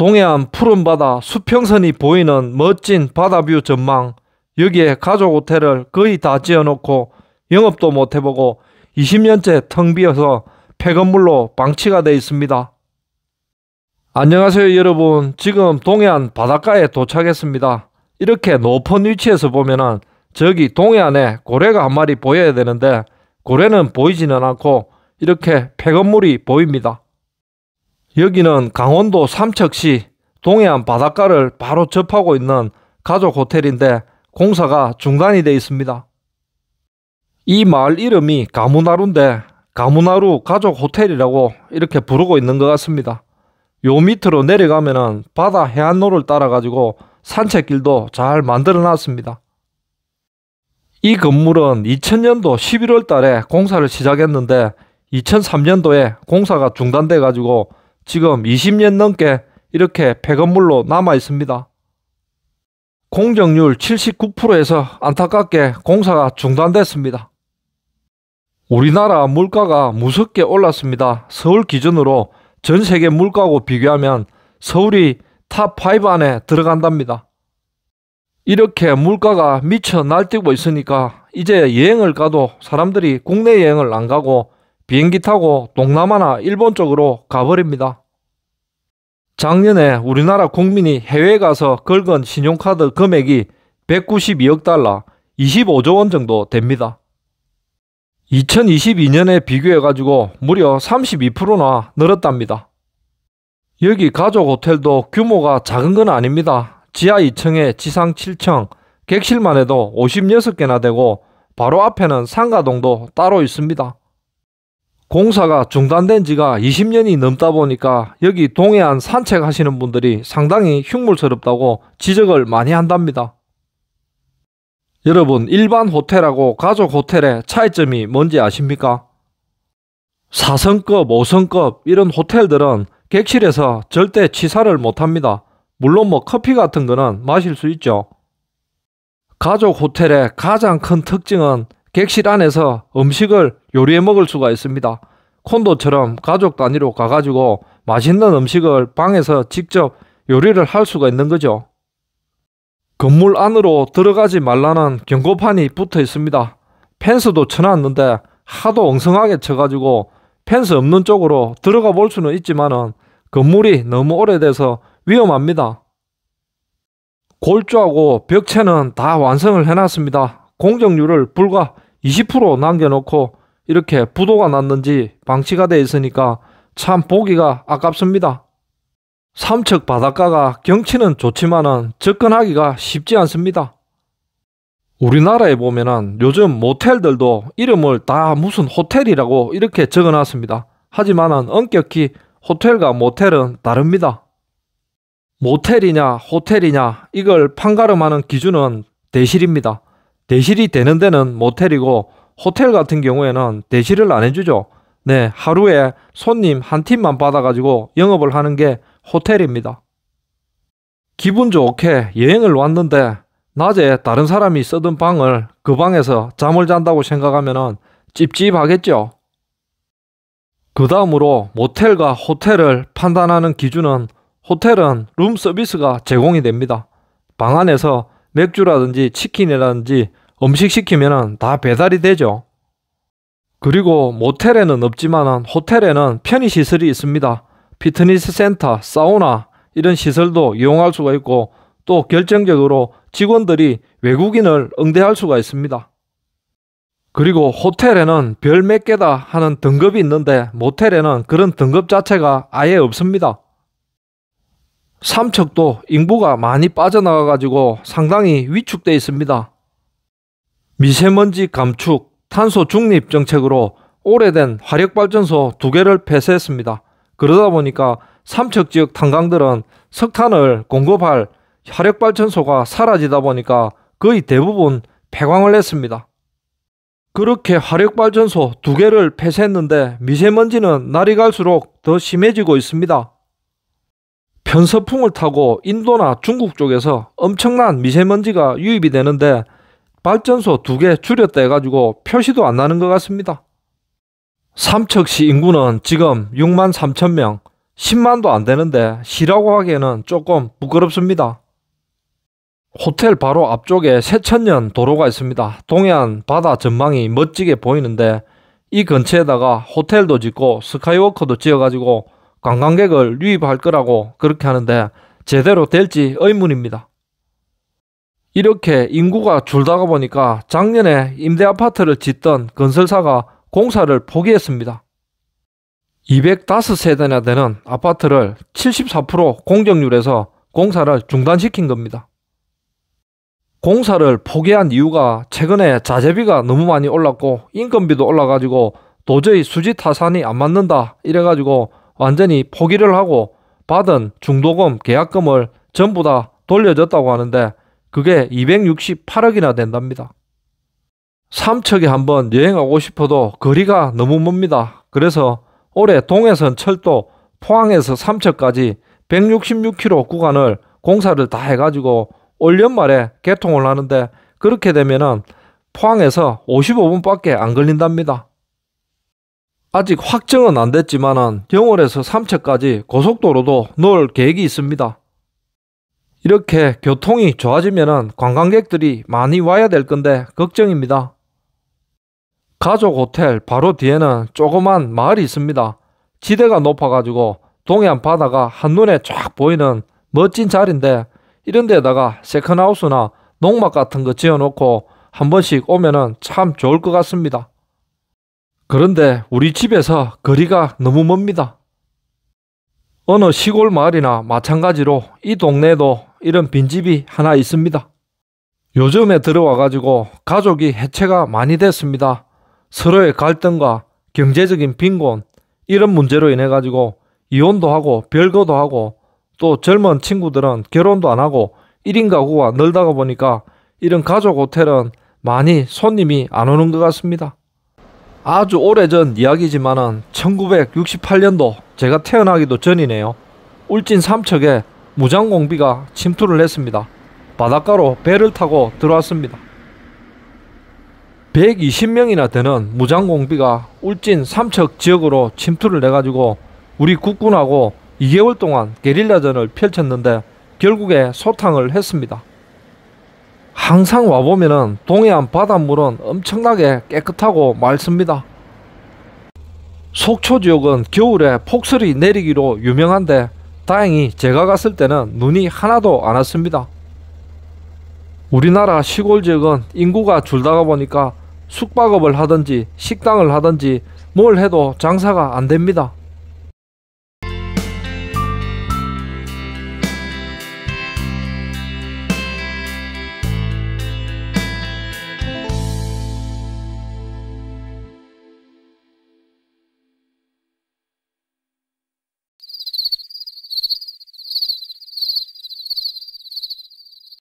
동해안 푸른 바다 수평선이 보이는 멋진 바다뷰 전망 여기에 가족 호텔을 거의 다 지어놓고 영업도 못해보고 20년째 텅 비어서 폐건물로 방치가 돼 있습니다. 안녕하세요 여러분 지금 동해안 바닷가에 도착했습니다. 이렇게 높은 위치에서 보면은 저기 동해안에 고래가 한 마리 보여야 되는데 고래는 보이지는 않고 이렇게 폐건물이 보입니다. 여기는 강원도 삼척시 동해안 바닷가를 바로 접하고 있는 가족 호텔인데 공사가 중단이 되어 있습니다. 이 마을 이름이 가무나루인데 가무나루 가족 호텔이라고 이렇게 부르고 있는 것 같습니다. 요 밑으로 내려가면은 바다 해안로를 따라 가지고 산책길도 잘 만들어 놨습니다. 이 건물은 2000년도 11월 달에 공사를 시작했는데 2003년도에 공사가 중단돼 가지고 지금 20년 넘게 이렇게 폐건물로 남아 있습니다. 공정률 79%에서 안타깝게 공사가 중단됐습니다. 우리나라 물가가 무섭게 올랐습니다. 서울 기준으로 전 세계 물가고 하 비교하면 서울이 탑 5 안에 들어간답니다. 이렇게 물가가 미쳐 날뛰고 있으니까 이제 여행을 가도 사람들이 국내 여행을 안 가고 비행기 타고 동남아나 일본 쪽으로 가버립니다. 작년에 우리나라 국민이 해외 에 가서 긁은 신용카드 금액이 192억 달러, 25조 원 정도 됩니다. 2022년에 비교해가지고 무려 32%나 늘었답니다. 여기 가족 호텔도 규모가 작은 건 아닙니다. 지하 2층에 지상 7층, 객실만 해도 56개나 되고 바로 앞에는 상가동도 따로 있습니다. 공사가 중단된 지가 20년이 넘다 보니까 여기 동해안 산책하시는 분들이 상당히 흉물스럽다고 지적을 많이 한답니다. 여러분 일반 호텔하고 가족 호텔의 차이점이 뭔지 아십니까? 4성급, 5성급 이런 호텔들은 객실에서 절대 취사를 못합니다. 물론 뭐 커피 같은 거는 마실 수 있죠. 가족 호텔의 가장 큰 특징은 객실 안에서 음식을 요리해 먹을 수가 있습니다. 콘도처럼 가족 단위로 가가지고 맛있는 음식을 방에서 직접 요리를 할 수가 있는 거죠. 건물 안으로 들어가지 말라는 경고판이 붙어 있습니다. 펜스도 쳐놨는데 하도 엉성하게 쳐가지고 펜스 없는 쪽으로 들어가 볼 수는 있지만은 건물이 너무 오래돼서 위험합니다. 골조하고 벽체는 다 완성을 해놨습니다. 공정률을 불과 20% 남겨놓고 이렇게 부도가 났는지 방치가 돼 있으니까 참 보기가 아깝습니다. 삼척 바닷가가 경치는 좋지만은 접근하기가 쉽지 않습니다. 우리나라에 보면은 요즘 모텔들도 이름을 다 무슨 호텔이라고 이렇게 적어놨습니다. 하지만은 엄격히 호텔과 모텔은 다릅니다. 모텔이냐 호텔이냐 이걸 판가름하는 기준은 대실입니다. 대실이 되는 데는 모텔이고 호텔 같은 경우에는 대실을 안 해주죠. 네, 하루에 손님 한 팀만 받아가지고 영업을 하는 게 호텔입니다. 기분 좋게 여행을 왔는데 낮에 다른 사람이 쓰던 방을 그 방에서 잠을 잔다고 생각하면 찝찝하겠죠. 그 다음으로 모텔과 호텔을 판단하는 기준은 호텔은 룸 서비스가 제공이 됩니다. 방 안에서 맥주라든지 치킨이라든지 음식 시키면 다 배달이 되죠. 그리고 모텔에는 없지만 호텔에는 편의시설이 있습니다. 피트니스 센터, 사우나 이런 시설도 이용할 수가 있고 또 결정적으로 직원들이 외국인을 응대할 수가 있습니다. 그리고 호텔에는 별 몇 개다 하는 등급이 있는데 모텔에는 그런 등급 자체가 아예 없습니다. 삼척도 인구가 많이 빠져나가 가지고 상당히 위축되어 있습니다. 미세먼지 감축, 탄소 중립 정책으로 오래된 화력발전소 두 개를 폐쇄했습니다. 그러다 보니까 삼척 지역 탄광들은 석탄을 공급할 화력발전소가 사라지다 보니까 거의 대부분 폐광을 했습니다. 그렇게 화력발전소 두 개를 폐쇄했는데 미세먼지는 날이 갈수록 더 심해지고 있습니다. 편서풍을 타고 인도나 중국 쪽에서 엄청난 미세먼지가 유입이 되는데 발전소 두 개 줄였다 해가지고 표시도 안 나는 것 같습니다. 삼척시 인구는 지금 6만 3천 명, 10만도 안 되는데 시라고 하기에는 조금 부끄럽습니다. 호텔 바로 앞쪽에 새천년 도로가 있습니다. 동해안 바다 전망이 멋지게 보이는데 이 근처에다가 호텔도 짓고 스카이워커도 지어가지고 관광객을 유입할 거라고 그렇게 하는데 제대로 될지 의문입니다. 이렇게 인구가 줄다가 보니까 작년에 임대 아파트를 짓던 건설사가 공사를 포기했습니다. 205세대나 되는 아파트를 74% 공정률에서 공사를 중단시킨 겁니다. 공사를 포기한 이유가 최근에 자재비가 너무 많이 올랐고 인건비도 올라가지고 도저히 수지 타산이 안 맞는다 이래가지고 완전히 포기를 하고 받은 중도금 계약금을 전부 다 돌려줬다고 하는데 그게 268억이나 된답니다. 삼척에 한번 여행하고 싶어도 거리가 너무 멉니다. 그래서 올해 동해선 철도 포항에서 삼척까지 166km 구간을 공사를 다 해가지고 올 연말에 개통을 하는데 그렇게 되면은 포항에서 55분밖에 안 걸린답니다. 아직 확정은 안 됐지만은 영월에서 삼척까지 고속도로도 넣을 계획이 있습니다. 이렇게 교통이 좋아지면 관광객들이 많이 와야 될 건데 걱정입니다. 가족 호텔 바로 뒤에는 조그만 마을이 있습니다. 지대가 높아가지고 동해안 바다가 한눈에 쫙 보이는 멋진 자리인데 이런 데다가 세컨하우스나 농막 같은 거 지어놓고 한 번씩 오면은 참 좋을 것 같습니다. 그런데 우리 집에서 거리가 너무 멉니다. 어느 시골 마을이나 마찬가지로 이 동네에도 이런 빈집이 하나 있습니다. 요즘에 들어와가지고 가족이 해체가 많이 됐습니다. 서로의 갈등과 경제적인 빈곤 이런 문제로 인해 가지고 이혼도 하고 별거도 하고 또 젊은 친구들은 결혼도 안 하고 1인 가구가 늘다가 보니까 이런 가족 호텔은 많이 손님이 안 오는 것 같습니다. 아주 오래전 이야기지만은 1968년도 제가 태어나기도 전이네요. 울진 삼척에 무장공비가 침투를 했습니다. 바닷가로 배를 타고 들어왔습니다. 120명이나 되는 무장공비가 울진 삼척 지역으로 침투를 해가지고 우리 국군하고 2개월 동안 게릴라전을 펼쳤는데 결국에 소탕을 했습니다. 항상 와보면 동해안 바닷물은 엄청나게 깨끗하고 맑습니다. 속초 지역은 겨울에 폭설이 내리기로 유명한데 다행히 제가 갔을 때는 눈이 하나도 안 왔습니다. 우리나라 시골 지역은 인구가 줄다가 보니까 숙박업을 하든지 식당을 하든지 뭘 해도 장사가 안 됩니다.